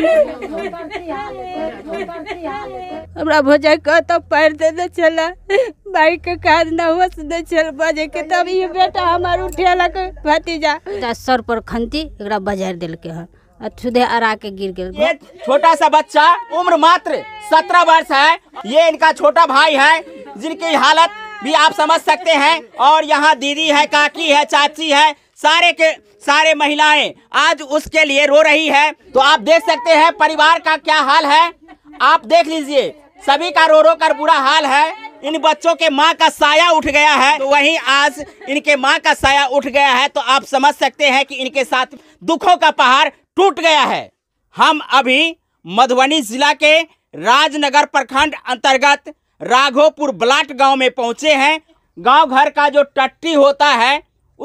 हमरा भौजाई कहता पैर दे दे चला बाइक के काज ना हुआ से चल बजे के तब ये बेटा हमार उठेलक भतीजा सर पर खंती एकरा बजार दिल के है सीधे अरा के गिर गेल ये छोटा सा बच्चा उम्र मात्र सत्रह वर्ष है ये इनका छोटा भाई है जिनकी हालत भी आप समझ सकते हैं और यहाँ दीदी है काकी है चाची है सारे के सारे महिलाएं आज उसके लिए रो रही है तो आप देख सकते हैं परिवार का क्या हाल है आप देख लीजिए सभी का रो रो कर बुरा हाल है इन बच्चों के माँ का साया उठ गया है तो वहीं आज इनके माँ का साया उठ गया है तो आप समझ सकते हैं कि इनके साथ दुखों का पहाड़ टूट गया है हम अभी मधुबनी जिला के राजनगर प्रखंड अंतर्गत राघोपुर ब्लाट गांव में पहुंचे हैं गांव घर का जो टट्टी होता है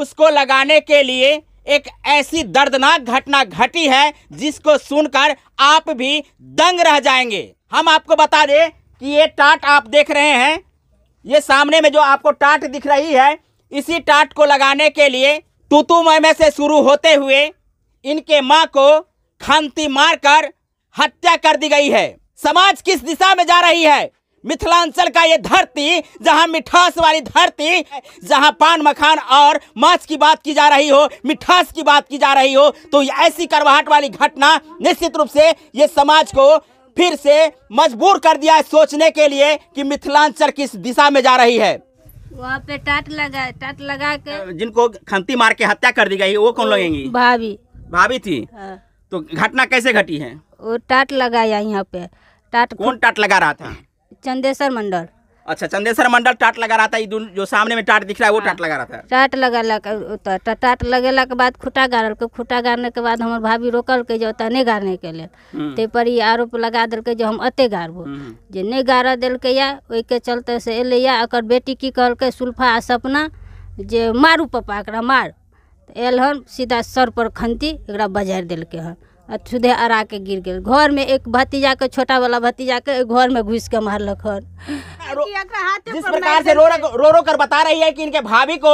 उसको लगाने के लिए एक ऐसी दर्दनाक घटना घटी है जिसको सुनकर आप भी दंग रह जाएंगे हम आपको बता दें कि ये टाट आप देख रहे हैं ये सामने में जो आपको टाट दिख रही है इसी टाट को लगाने के लिए तूतू मैमे से शुरू होते हुए इनके माँ को खंती मारकर हत्या कर दी गई है समाज किस दिशा में जा रही है मिथिलांचल का ये धरती जहाँ मिठास वाली धरती जहाँ पान मखान और माछ की बात की जा रही हो मिठास की बात की जा रही हो तो ऐसी करवाहट वाली घटना निश्चित रूप से ये समाज को फिर से मजबूर कर दिया है सोचने के लिए कि मिथिलांचल किस दिशा में जा रही है वहाँ पे टाट लगा टाट लगा के जिनको खंती मार के हत्या कर दी गई वो कौन लगेंगी भाभी भाभी थी हाँ। तो घटना कैसे घटी है वो टाट लगाया यहाँ पे टाट कौन टाट लगा रहा था चंदेश्वर मंडल अच्छा चंदेश्वर मंडल टाट लगा रहा था जो सामने में टाट दिख रहा है वो हाँ। टाट लगा रहा था टाट लगा लगा टाट लगे के बाद खुटा गाड़ल के खुटा गाड़ने के बाद हमारे भाभी रोकल के जो नहीं गाड़ने के लिए हम्म। ते पर ये आरोप लगा दिल के जो हम अते गाड़बो हम्म। जो नहीं गाड़ दिल के या वही के चलते से अल या अकर बेटी की कहल के सुल्फा आ सपना जो मारू पप्पा एक मार एल हन सीधा सर पर खनती एक बजारि दिल के हन सुधे अरा के गिर गए घर में एक भतीजा के छोटा वाला भतीजा के घर में घुस के मारल घर जिस प्रकार से रो रो रो कर बता रही है कि इनके भाभी को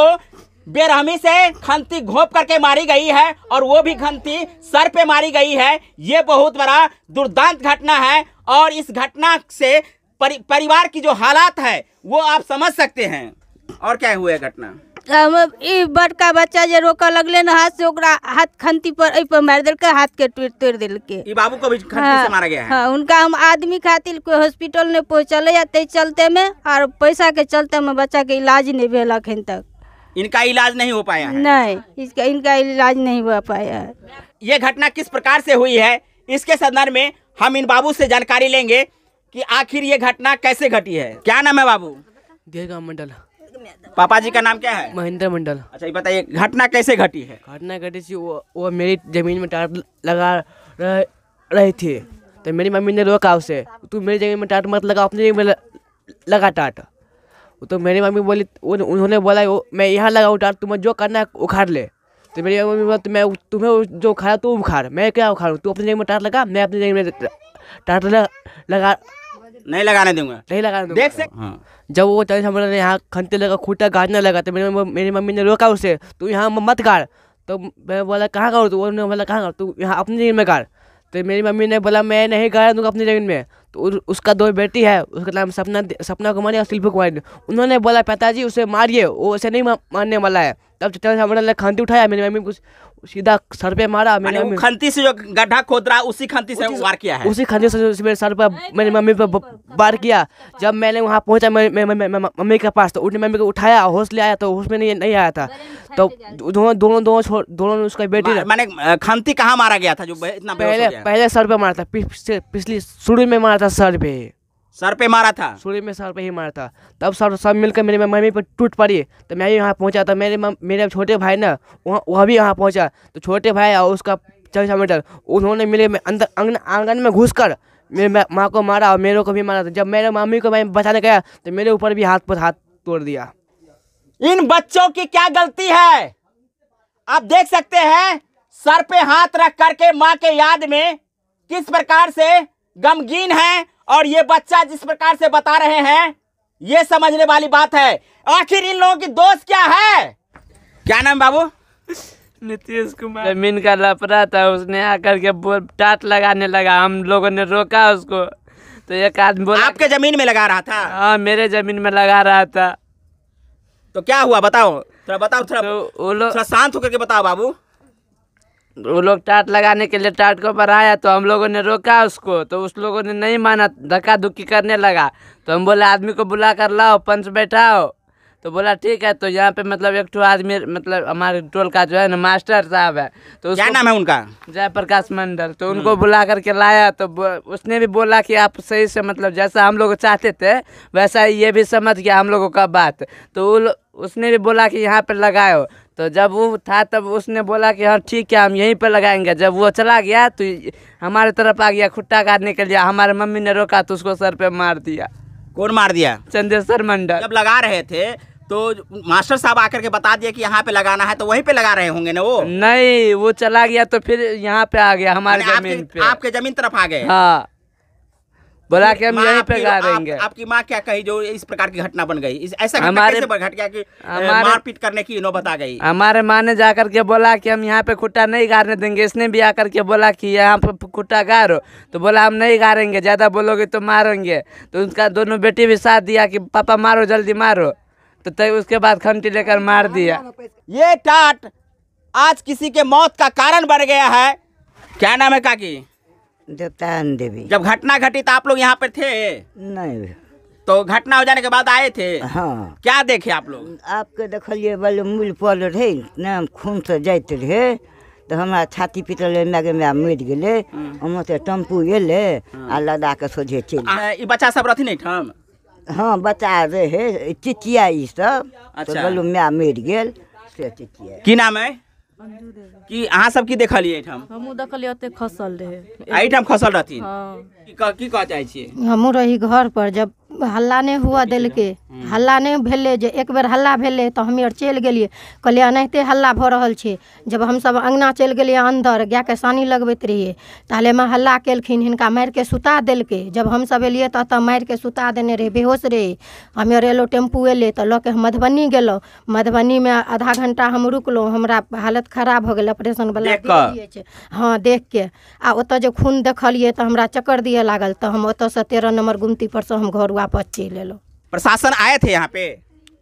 बेरहमी से खंती घोप करके मारी गई है और वो भी खंती सर पे मारी गई है ये बहुत बड़ा दुर्दांत घटना है और इस घटना से परि, परिवार की जो हालात है वो आप समझ सकते हैं और क्या हुआ घटना बड़का बच्चा जो रोक लगले ना हाथ से हाथ खंती पर ऐ पर मार दिल के हाथ के तोड़ तोड़ दिल के बाबू को भी खंती हाँ, से मारा गया है हाँ, उनका हम आदमी खातिर कोई हॉस्पिटल नहीं पहुँचल या ते चलते में और पैसा के चलते में बच्चा के इलाज नहीं भेल अखन तक इनका इलाज नहीं हो पाया है नहीं इसका इनका इलाज नहीं हो पाया है ये घटना किस प्रकार से हुई है इसके संदर्भ में हम इन बाबू से जानकारी लेंगे कि आखिर ये घटना कैसे घटी है क्या नाम है बाबू देगा मंडल पापा जी का नाम क्या है महेंद्र मंडल अच्छा ये बताइए घटना कैसे घटी है घटना घटी थी वो वो मेरी जमीन में टाट लगा रह, रही थी तो मेरी मम्मी ने रोका उसे तू मेरी जमीन में टाट मत लगा अपनी जमीन में लगा टाट तो मेरी मम्मी बोली उन्होंने बोला मैं यहाँ लगाऊँ टाट तुम्हें जो करना है उखाड़ ले तो मेरी मम्मी बोला तो मैं तुम्हें जो उखाड़ा तू उखाड़ मैं क्या उखाड़ू तू अपनी जमीन में टाट लगा मैं अपनी जमीन में टाट लगा नहीं लगाने दूंगा नहीं लगाने दूंगा देख से हाँ। जब वो चले हम लोग यहाँ खनते लगा खूटा गाड़ने लगा तो मेरी मम्मी ने रोका उसे तू यहाँ मत गाड़ तो मैं बोला कहाँ गाड़ तू उन्होंने बोला कहाँ गाड़ तू यहाँ अपनी जमीन में गाड़ तो मेरी मम्मी ने बोला मैं नहीं गाड़ दूंगा अपनी जमीन में तो उसका दो बेटी है उसका नाम सपना सपना कुमारी और शिल्पा कुमारी उन्होंने बोला पिताजी उसे मारिए वो उसे नहीं मारने वाला है तब चले हम लोग खानती उठाया मेरी मम्मी कुछ सीधा सर पे मारा मैंने खंती से जो गड्ढा खोद रहा उसी खंती से वार किया है उसी खंती से मेरे सर पर मेरी मम्मी पर वार किया जब मैंने वहाँ पहुँचा मम्मी के पास तो उठने मम्मी को उठाया होश ले आया तो होश में नहीं नहीं आया था तो दोनों दोनों दोनों दोनों उसका बेटी मैंने खंती कहाँ मारा गया था जो इतना पहले पहले सर पे मारा था पिछली शुरू में मारा था सर पे सर पे मारा था सूर्य में सर पे ही मारा था तब सब सब मिलकर मेरे मम्मी पर टूट पड़ी तो मैं भी यहाँ पहुँचा तो मेरे मेरे छोटे भाई ना वहाँ वह भी यहाँ पहुँचा तो छोटे भाई और उसका चौबीस मीटर उन्होंने मिले में अंदर अंगन आंगन में घुस कर मेरे माँ को मारा और मेरे को भी मारा था तो जब मेरे मम्मी को मैं बचाने गया तो मेरे ऊपर भी हाथ पर हाथ तोड़ दिया इन बच्चों की क्या गलती है आप देख सकते हैं सर पे हाथ रख करके माँ के याद में किस प्रकार से गमगीन है और ये बच्चा जिस प्रकार से बता रहे हैं ये समझने वाली बात है आखिर इन लोगों की दोस्त क्या है क्या नाम बाबू नीतीश कुमार जमीन का लपड़ा था उसने आकर के टाट लगाने लगा हम लोगों ने रोका उसको तो एक आदमी बोला आपके जमीन में लगा रहा था हाँ मेरे जमीन में लगा रहा था तो क्या हुआ बताओ थोड़ा बताओ थोड़ा तो वो लोग शांत होकर के बताओ बाबू वो लोग टाट लगाने के लिए टाट को बढ़ाया तो हम लोगों ने रोका उसको तो उस लोगों ने नहीं माना धक्का धुक्की करने लगा तो हम बोले आदमी को बुला कर लाओ पंच बैठाओ तो बोला ठीक है तो यहाँ पे मतलब एक ठो आदमी मतलब हमारे टोल का जो है ना मास्टर साहब है तो क्या नाम है उनका जयप्रकाश मंडल तो उनको हम्म। बुला करके लाया तो उसने भी बोला कि आप सही से मतलब जैसा हम लोग चाहते थे वैसा ये भी समझ गया हम लोगों का बात तो उसने भी बोला कि यहाँ पे लगाओ तो जब वो था तब उसने बोला कि हाँ ठीक है हम यहीं पर लगाएंगे जब वो चला गया तो हमारे तरफ आ गया खुट्टा काटने के लिए हमारे मम्मी ने रोका तो उसको सर पे मार दिया कौन मार दिया चंद्रेश्वर मंडल जब लगा रहे थे तो मास्टर साहब आकर के बता दिया कि यहाँ पे लगाना है तो वहीं पे लगा रहे होंगे ना वो नहीं वो चला गया तो फिर यहाँ पे आ गया हमारे जमीन पे आपके जमीन तरफ आ गए हाँ बोला कि हम यहीं पे गा रहेंगे आप, आपकी माँ क्या कही जो इस प्रकार की घटना बन गई ऐसा हमारे घट गया मारपीट करने की नौबत आ गई हमारे माँ ने जाकर के बोला कि हम यहाँ पे खुट्टा नहीं गारने देंगे इसने भी आकर के बोला कि यहाँ पे खुट्टा गारो तो बोला हम नहीं गारेंगे ज़्यादा बोलोगे तो मारेंगे तो उनका दोनों बेटी भी साथ दिया की पापा मारो जल्दी मारो तो तय उसके बाद खंटी लेकर मार दिया ये टाट आज किसी के मौत का कारण बन गया है क्या नाम है काकी देवतायन देवी जब घटना घटी तो आप लोग यहाँ पर थे नहीं तो घटना हो जाने के बाद आए थे हाँ क्या देखे आप लोग आपके देखलिए बोले मूल पल रहे नाम खून से जाते रहे तो हमारा छाती पीटल मैगे मैं मर गए ओमे से टेम्पू एले आ लदा के सोझे चल बच्चा सब रहती नहीं एहिठाम हाँ बच्चा रहे चिचिया ई सब अच्छा। तो बोलू मैं मर गेल से चिचिया की नाम है कि अहाँ सब की देखलिए एहिठाम हमहूँ देखलियै ओते खसल रहै एहिठाम खसल रहथिन हँ का की रही घर पर जब हल्ला नहीं हुआ तो के हम्म। हल्ला नहीं भेलै जे एक बेर हल्ला भेलै तो हम आर चल गए कल एनाते हल्ला भ रहा है जब अंगना चल गए अंदर गाय के सानी रहिए रहियै में हल्ला हिंका हिनका मारिके सुता देलकै जब एलिए एलियै तऽ एतऽ के सुता देने रहे बेहोश रहे हम आर एलो टेम्पू एल तो लऽ के हम मधुबनी में आधा घंटा हम रुकलो हमरा हालत खराब भऽ गए ऑपरेशन वाले हाँ आ के जे खून देखलिए तो हमरा चक्कर दिए दिए लागल तो हम ओत से तेरह नंबर गुमती पर से हम घर वापस चल एलो प्रशासन आए थे यहाँ पे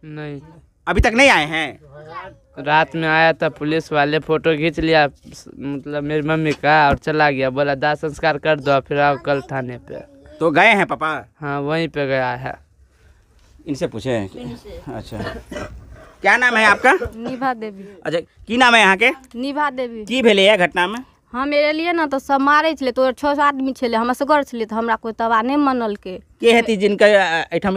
नहीं अभी तक नहीं आए हैं रात में आया था पुलिस वाले फोटो खींच लिया मतलब मेरी मम्मी का और चला गया बोला दाह संस्कार कर दो फिर आओ कल थाने पे तो गए हैं पापा हाँ वहीं पे गया है इनसे पूछे अच्छा क्या नाम है आपका निभा देवी अच्छा की नाम है यहाँ के निभा देवी की भेले है घटना में हम हाँ, एलिए ना तो सब मारे छे तो छो आदमी छे हम असगर छे तो हमरा कोई तबाह नहीं मनल के के हेती जिनका एठम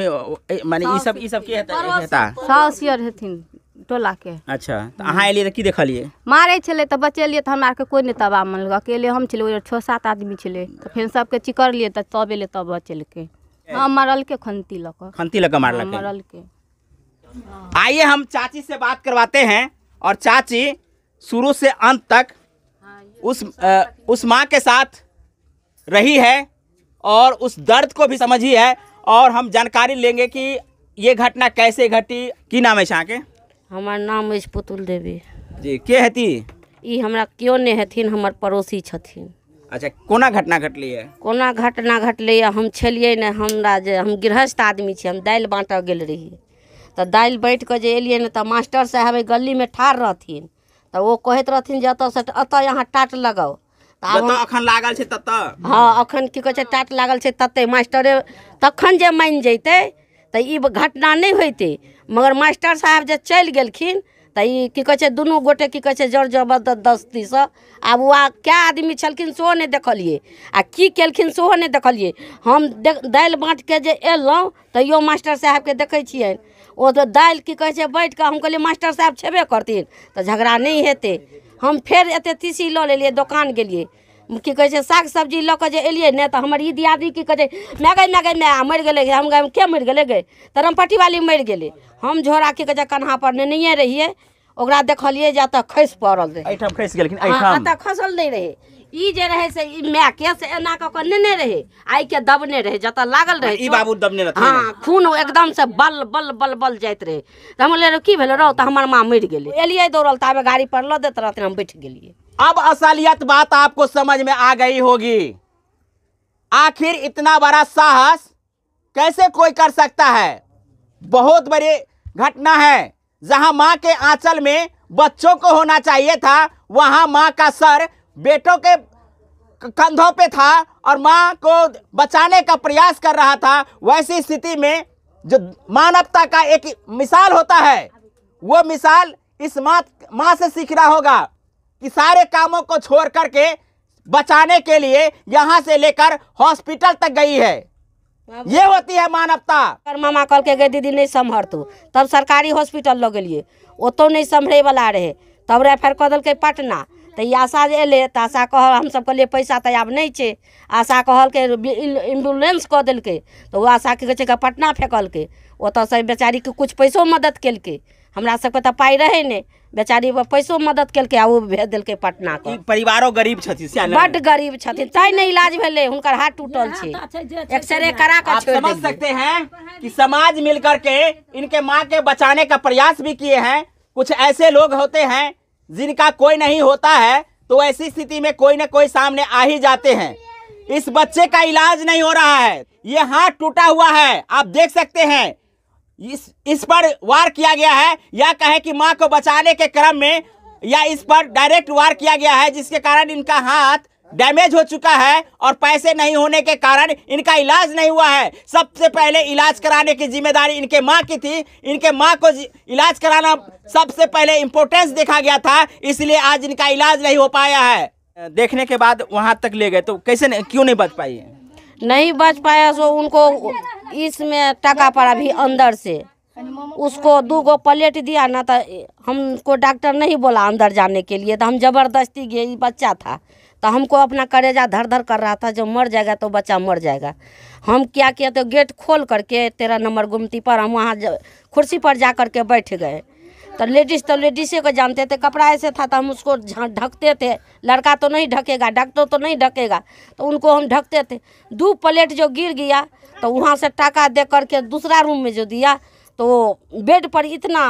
माने ई सब ई सब के हेता हेता सासियर हेथिन टोला के अच्छा तो अहां एलिए तो की देखलिए मारे छे तो लिए तो हमरा के कोई नहीं तवा मनल अकेले हम छे छो सात आदमी छे तो फिर सब के चिकर लिए तो तब एले तब बचल के हम मरल के खंती लक खंती लक हाँ, मारल के मरल के आइए हम चाची से बात करवाते हैं और चाची शुरू से अंत तक उस आ, उस माँ के साथ रही है और उस दर्द को भी समझी है और हम जानकारी लेंगे कि ये घटना कैसे घटी की नाम है शाह के हमार नाम है पुतुल देवी जी के हती ये हमारा क्यों नहीं हथिन हमार पड़ोसी छथिन अच्छा कोना घटना घटल है कोना घटना घटल है हम छलिए न हमरा जे हम गृहस्थ आदमी छे हम दालि बाँट गेल रही तो दालि बाँट के जे एलियै ने मास्टर साहेब गली में ठाढ़ रहथिन तो वो कहते रहन जे से अतऽ यहाँ टाट लगाओ जतऽ अखन लागल हाँ अखन की कहै टाट लागल छै मास्टरे तखन जे मान जैतै तऽ घटना नहीं होते मगर मास्टर साहब जे चलि गेलखिन ती ई दुनू गोटे की कहे जर जबरदस्ती से आ ओ क्या आदमी छलखिन सो नहीं देखलिए आ की कलखिन सो नहीं देखलिए हम दे दालि बाँट के जे तैयो मास्टर साहेबके के छियनि वो तो दालि की कहे बैठ के हम कहलियै मास्टर साहब छेबे करती झगड़ा नहीं हेतै हम फिर एत तीसी लऽ लेलियै दोकान की कहे साग सब्जी लऽ कऽ जे एलियै ने तऽ हमर ई दियादी की कहे छै माय गै माय गै माय मरि गेलै हम गए के मरि गेलै गै तऽ वाली मर गए हम झोरा की कहै छै कन्हापर नहीं रहिए ओकरा देखलियै जे एतऽ खसि पड़ल रहै एहिठाम खसि गेलखिन हाँ, एहिठाम एतऽ खसल नहीं रहे ई जे रहे से ई के से एना कऽ कऽ नेने रहे आइ के दबने रहे जत लागल रहे हाँ, ई बाबू दबने रहे हाँ खून एकदम से बल बल बल बल जात रहे तऽ हम बोलले की भेलो रौ तऽ हमर माँ मर गेलै एलियै दौड़ल ताबे गाड़ी पर लऽ देत रहथिन हम बैठ गेलियै अब असलियत बात आपको समझ में आ गई होगी आखिर इतना बड़ा साहस कैसे कोई कर सकता है बहुत बड़ी घटना है जहां मां के आंचल में बच्चों को होना चाहिए था वहां मां का सर बेटों के कंधों पे था और मां को बचाने का प्रयास कर रहा था वैसी स्थिति में जो मानवता का एक मिसाल होता है वो मिसाल इस माँ माँ से सीख रहा होगा कि सारे कामों को छोड़ करके बचाने के लिए यहाँ से लेकर हॉस्पिटल तक गई है ये होती है मानवता कर मामा कल के गए दीदी नहीं संभर तू तब सरकारी हॉस्पिटल लग गलिए ओतो नहीं संभरे वाला रहे तब रेफर कर के पटना तो ई आशा जे अयलै तऽ आशा कहल हमसभके लिए पैसा तब आब नहि आशा आशा के एम्बुलेंस कह दिल्क तो वो आशा की फेंकल के पटना फेंकलकै बेचारी के कुछ पैसों मदद के। हमरा सबके तो पाई रहे नहि बेचारी पैसो मदद कल आ ओ भेज देलकै पटना के परिवारो गरीब बड गरीब छथिन तै इलाज भेलै हर हाथ टूटल एक्सरे करा कर समझ सकते हैं कि समाज मिलकर के इनके माँ के बचाने का प्रयास भी किए हैं कुछ ऐसे लोग होते हैं जिनका कोई नहीं होता है तो ऐसी स्थिति में कोई ना कोई सामने आ ही जाते हैं इस बच्चे का इलाज नहीं हो रहा है ये हाथ टूटा हुआ है आप देख सकते हैं इस इस पर वार किया गया है या कहे कि मां को बचाने के क्रम में या इस पर डायरेक्ट वार किया गया है जिसके कारण इनका हाथ डैमेज हो चुका है और पैसे नहीं होने के कारण इनका इलाज नहीं हुआ है सबसे पहले इलाज कराने की जिम्मेदारी इनके माँ की थी इनके माँ को इलाज कराना सबसे पहले इम्पोर्टेंस देखा गया था इसलिए आज इनका इलाज नहीं हो पाया है देखने के बाद वहाँ तक ले गए तो कैसे नहीं, क्यों नहीं बच पाई है नहीं बच पाया सो उनको इसमें टका पड़ा भी अंदर से उसको दो गो प्लेट दिया ना तो हमको डॉक्टर नहीं बोला अंदर जाने के लिए तो हम जबरदस्ती गए बच्चा था तो हमको अपना करेजा धर धर कर रहा था जब मर जाएगा तो बच्चा मर जाएगा हम क्या किया तो गेट खोल करके तेरह नंबर गुमती पर हम वहाँ कुर्सी पर जा करके बैठ गए तो लेडीज तो लेडीज को जानते थे कपड़ा ऐसे था तो हम उसको ढकते थे लड़का तो नहीं ढकेगा डॉक्टर तो नहीं ढकेगा तो उनको हम ढकते थे दो प्लेट जो गिर गया तो वहाँ से टाका दे करके दूसरा रूम में जो दिया तो बेड पर इतना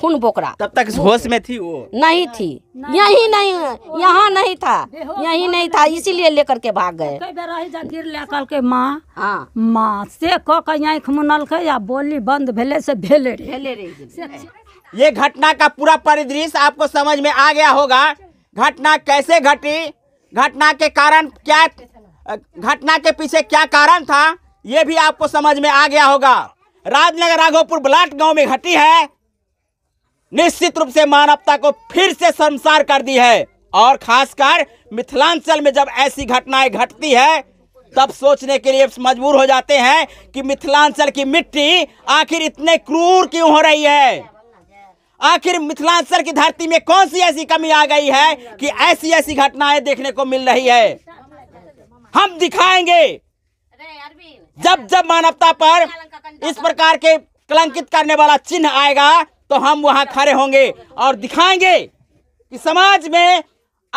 खून बोकरा तब तक होश में थी वो नहीं थी यही नहीं यहाँ नहीं था यही नहीं था इसीलिए लेकर के भाग गए के माँ हाँ। माँ से कह के मुनल या बोली बंद भेले से भेले रे भेले रे ये घटना का पूरा परिदृश्य आपको समझ में आ गया होगा घटना कैसे घटी घटना के कारण क्या घटना के पीछे क्या कारण था ये भी आपको समझ में आ गया होगा राजनगर राघोपुर ब्लाट गांव में घटी है निश्चित रूप से मानवता को फिर से संसार कर दी है और खासकर मिथिलांचल में जब ऐसी घटनाएं घटती है तब सोचने के लिए मजबूर हो जाते हैं कि मिथिलांचल की मिट्टी आखिर इतने क्रूर क्यों हो रही है आखिर मिथिलांचल की धरती में कौन सी ऐसी कमी आ गई है कि ऐसी ऐसी घटनाएं देखने को मिल रही है हम दिखाएंगे जब जब मानवता पर इस प्रकार के कलंकित करने वाला चिन्ह आएगा तो हम वहां खड़े होंगे और दिखाएंगे कि समाज में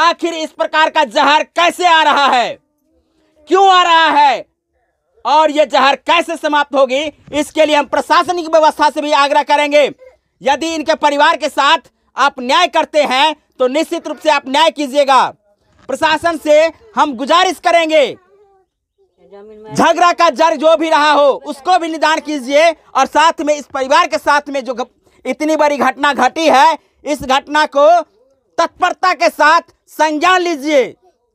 आखिर इस प्रकार का जहर कैसे आ रहा है क्यों आ रहा है और यह जहर कैसे समाप्त होगी इसके लिए हम प्रशासनिक व्यवस्था से भी आग्रह करेंगे यदि इनके परिवार के साथ आप न्याय करते हैं तो निश्चित रूप से आप न्याय कीजिएगा प्रशासन से हम गुजारिश करेंगे झगड़ा का जड़ जो भी रहा हो उसको भी निदान कीजिए और साथ में इस परिवार के साथ में जो इतनी बड़ी घटना घटी है इस घटना को तत्परता के साथ संज्ञान लीजिए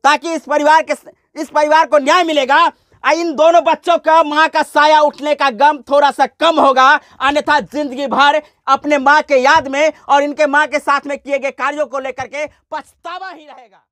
ताकि इस परिवार के इस परिवार को न्याय मिलेगा इन दोनों बच्चों का माँ का साया उठने का गम थोड़ा सा कम होगा अन्यथा जिंदगी भर अपने माँ के याद में और इनके माँ के साथ में किए गए कार्यों को लेकर के पछतावा ही रहेगा